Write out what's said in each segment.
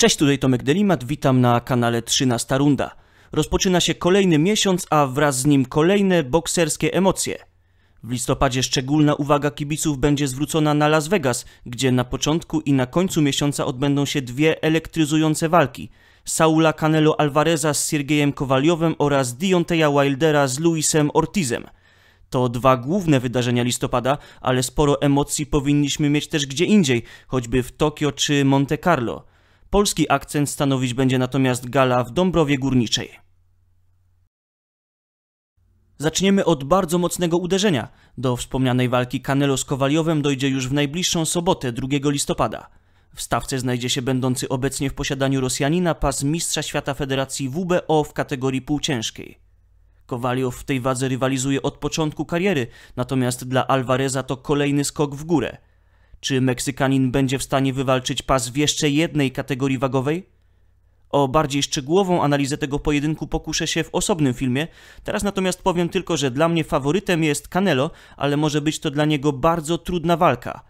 Cześć, tutaj Tomek Delimat, witam na kanale 13 Runda. Rozpoczyna się kolejny miesiąc, a wraz z nim kolejne bokserskie emocje. W listopadzie szczególna uwaga kibiców będzie zwrócona na Las Vegas, gdzie na początku i na końcu miesiąca odbędą się dwie elektryzujące walki. Saula Canelo Alvareza z Siergiejem Kowaliowem oraz Dionteja Wildera z Luisem Ortizem. To dwa główne wydarzenia listopada, ale sporo emocji powinniśmy mieć też gdzie indziej, choćby w Tokio czy Monte Carlo. Polski akcent stanowić będzie natomiast gala w Dąbrowie Górniczej. Zaczniemy od bardzo mocnego uderzenia. Do wspomnianej walki Canelo z Kowaliowem dojdzie już w najbliższą sobotę 2 listopada. W stawce znajdzie się będący obecnie w posiadaniu Rosjanina pas mistrza świata federacji WBO w kategorii półciężkiej. Kowaliow w tej wadze rywalizuje od początku kariery, natomiast dla Alvareza to kolejny skok w górę – czy Meksykanin będzie w stanie wywalczyć pas w jeszcze jednej kategorii wagowej? O bardziej szczegółową analizę tego pojedynku pokuszę się w osobnym filmie. Teraz natomiast powiem tylko, że dla mnie faworytem jest Canelo, ale może być to dla niego bardzo trudna walka.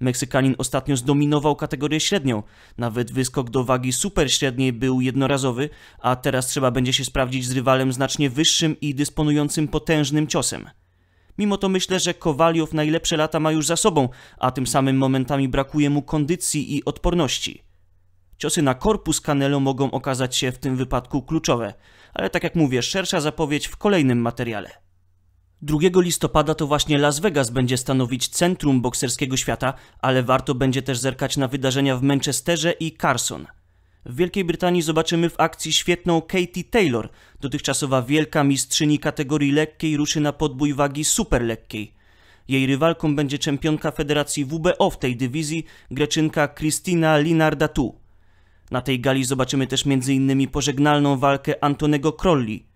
Meksykanin ostatnio zdominował kategorię średnią. Nawet wyskok do wagi super średniej był jednorazowy, a teraz trzeba będzie się sprawdzić z rywalem znacznie wyższym i dysponującym potężnym ciosem. Mimo to myślę, że Kowaliow najlepsze lata ma już za sobą, a tym samym momentami brakuje mu kondycji i odporności. Ciosy na korpus Canelo mogą okazać się w tym wypadku kluczowe, ale tak jak mówię, szersza zapowiedź w kolejnym materiale. 2 listopada to właśnie Las Vegas będzie stanowić centrum bokserskiego świata, ale warto będzie też zerkać na wydarzenia w Manchesterze i Carson – w Wielkiej Brytanii zobaczymy w akcji świetną Katie Taylor, dotychczasowa wielka mistrzyni kategorii lekkiej ruszy na podbój wagi superlekkiej. Jej rywalką będzie czempionka federacji WBO w tej dywizji, greczynka Kristina Tu. Na tej gali zobaczymy też m.in. pożegnalną walkę Antonego Crolli.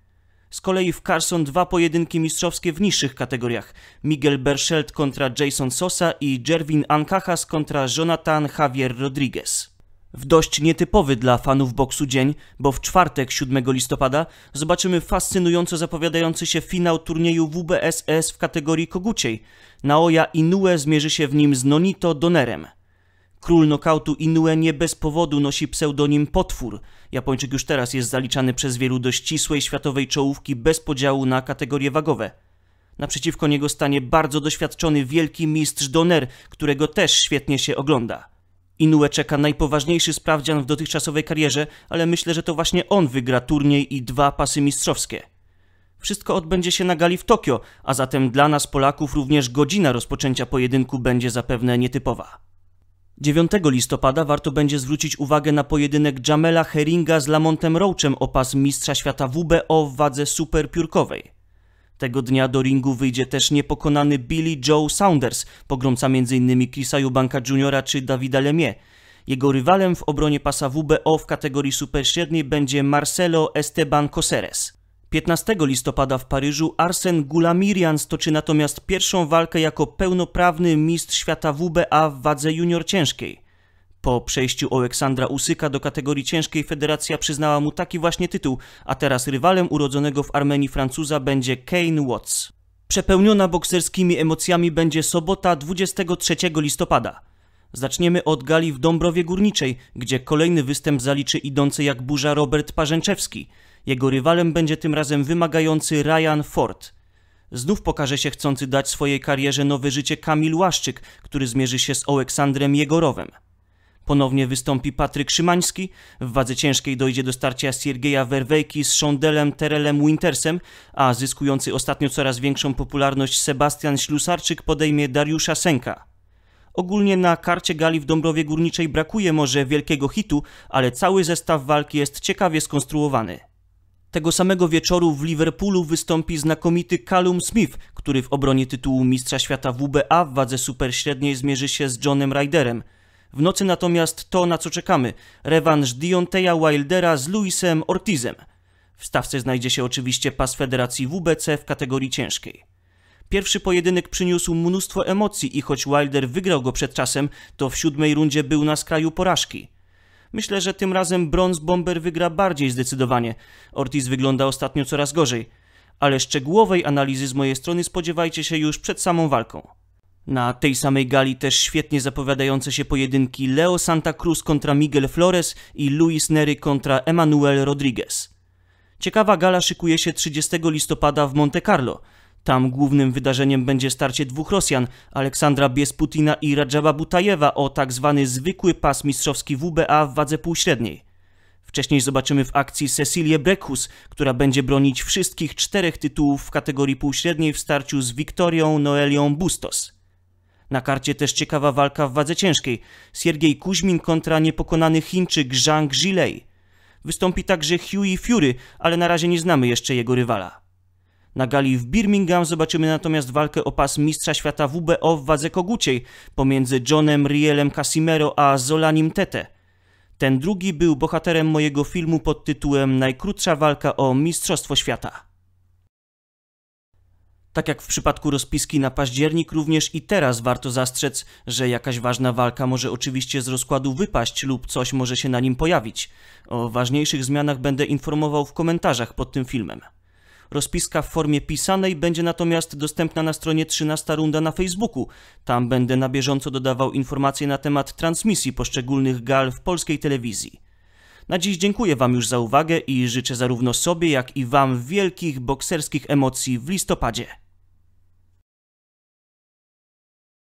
Z kolei w Carson dwa pojedynki mistrzowskie w niższych kategoriach. Miguel Berchelt kontra Jason Sosa i Jervin Ancajas kontra Jonathan Javier Rodriguez. W dość nietypowy dla fanów boksu dzień, bo w czwartek 7 listopada zobaczymy fascynująco zapowiadający się finał turnieju WBSS w kategorii koguciej. Naoya Inoue zmierzy się w nim z Nonito Donerem. Król nokautu Inoue nie bez powodu nosi pseudonim Potwór. Japończyk już teraz jest zaliczany przez wielu do ścisłej światowej czołówki bez podziału na kategorie wagowe. Naprzeciwko niego stanie bardzo doświadczony wielki mistrz Doner, którego też świetnie się ogląda. Inoue czeka najpoważniejszy sprawdzian w dotychczasowej karierze, ale myślę, że to właśnie on wygra turniej i dwa pasy mistrzowskie. Wszystko odbędzie się na gali w Tokio, a zatem dla nas Polaków również godzina rozpoczęcia pojedynku będzie zapewne nietypowa. 9 listopada warto będzie zwrócić uwagę na pojedynek Jamela Heringa z Lamontem Roachem o pas mistrza świata WBO w wadze superpiórkowej. Tego dnia do ringu wyjdzie też niepokonany Billy Joe Saunders, pogromca m.in. Chrisa Eubanka Jr. czy Davida Lemie. Jego rywalem w obronie pasa WBO w kategorii średniej będzie Marcelo Esteban Coseres. 15 listopada w Paryżu Arsen Gulamirian stoczy natomiast pierwszą walkę jako pełnoprawny mistrz świata WBA w wadze junior ciężkiej. Po przejściu Aleksandra Usyka do kategorii ciężkiej federacja przyznała mu taki właśnie tytuł, a teraz rywalem urodzonego w Armenii Francuza będzie Kane Watts. Przepełniona bokserskimi emocjami będzie sobota 23 listopada. Zaczniemy od gali w Dąbrowie Górniczej, gdzie kolejny występ zaliczy idący jak burza Robert Parzęczewski. Jego rywalem będzie tym razem wymagający Ryan Ford. Znów pokaże się chcący dać swojej karierze nowe życie Kamil Łaszczyk, który zmierzy się z Aleksandrem Jegorowem. Ponownie wystąpi Patryk Szymański. W wadze ciężkiej dojdzie do starcia Siergieja Werwejki z Szondelem Terelem Wintersem, a zyskujący ostatnio coraz większą popularność Sebastian Ślusarczyk podejmie Dariusza Senka. Ogólnie na karcie gali w Dąbrowie Górniczej brakuje może wielkiego hitu, ale cały zestaw walki jest ciekawie skonstruowany. Tego samego wieczoru w Liverpoolu wystąpi znakomity Callum Smith, który w obronie tytułu mistrza świata WBA w wadze superśredniej zmierzy się z Johnem Ryderem. W nocy natomiast to, na co czekamy, rewanż Dionteja Wildera z Luisem Ortizem. W stawce znajdzie się oczywiście pas Federacji WBC w kategorii ciężkiej. Pierwszy pojedynek przyniósł mnóstwo emocji i choć Wilder wygrał go przed czasem, to w siódmej rundzie był na skraju porażki. Myślę, że tym razem Bronze Bomber wygra bardziej zdecydowanie. Ortiz wygląda ostatnio coraz gorzej. Ale szczegółowej analizy z mojej strony spodziewajcie się już przed samą walką. Na tej samej gali też świetnie zapowiadające się pojedynki Leo Santa Cruz kontra Miguel Flores i Luis Nery kontra Emanuel Rodriguez. Ciekawa gala szykuje się 30 listopada w Monte Carlo. Tam głównym wydarzeniem będzie starcie dwóch Rosjan, Aleksandra Biesputina i Rajaba Butajewa o tzw. Tak zwykły pas mistrzowski WBA w wadze półśredniej. Wcześniej zobaczymy w akcji Cecilię Brekus, która będzie bronić wszystkich czterech tytułów w kategorii półśredniej w starciu z Wiktorią Noelią Bustos. Na karcie też ciekawa walka w wadze ciężkiej. Siergiej Kuźmin kontra niepokonany Chińczyk Zhang Zhilei. Wystąpi także Huey Fury, ale na razie nie znamy jeszcze jego rywala. Na gali w Birmingham zobaczymy natomiast walkę o pas mistrza świata WBO w wadze koguciej pomiędzy Johnem Rielem Casimero a Zolanim Tete. Ten drugi był bohaterem mojego filmu pod tytułem Najkrótsza walka o Mistrzostwo Świata. Tak jak w przypadku rozpiski na październik, również i teraz warto zastrzec, że jakaś ważna walka może oczywiście z rozkładu wypaść lub coś może się na nim pojawić. O ważniejszych zmianach będę informował w komentarzach pod tym filmem. Rozpiska w formie pisanej będzie natomiast dostępna na stronie 13 Runda na Facebooku. Tam będę na bieżąco dodawał informacje na temat transmisji poszczególnych gal w polskiej telewizji. Na dziś dziękuję Wam już za uwagę i życzę zarówno sobie, jak i Wam wielkich bokserskich emocji w listopadzie.